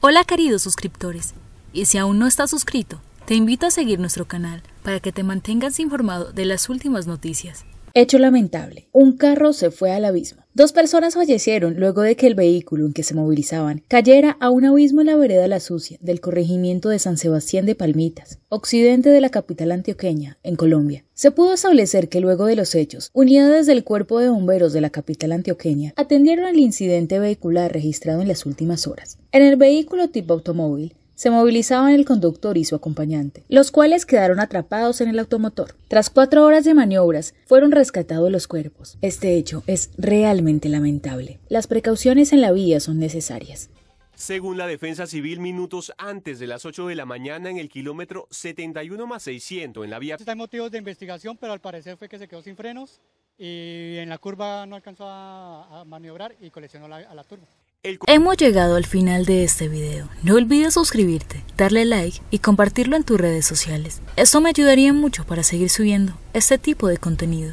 Hola queridos suscriptores, y si aún no estás suscrito, te invito a seguir nuestro canal para que te mantengas informado de las últimas noticias. Hecho lamentable. Un carro se fue al abismo. Dos personas fallecieron luego de que el vehículo en que se movilizaban cayera a un abismo en la vereda La Sucia del corregimiento de San Sebastián de Palmitas, occidente de la capital antioqueña, en Colombia. Se pudo establecer que luego de los hechos, unidades del Cuerpo de Bomberos de la capital antioqueña atendieron el incidente vehicular registrado en las últimas horas. En el vehículo tipo automóvil se movilizaban el conductor y su acompañante, los cuales quedaron atrapados en el automotor. Tras cuatro horas de maniobras, fueron rescatados los cuerpos. Este hecho es realmente lamentable. Las precauciones en la vía son necesarias. Según la Defensa Civil, minutos antes de las 8 de la mañana en el kilómetro 71 más 600 en la vía. motivos de investigación, pero al parecer fue que se quedó sin frenos y en la curva no alcanzó a, maniobrar y coleccionó a la turba. Hemos llegado al final de este video. No olvides suscribirte, darle like y compartirlo en tus redes sociales. Esto me ayudaría mucho para seguir subiendo este tipo de contenido.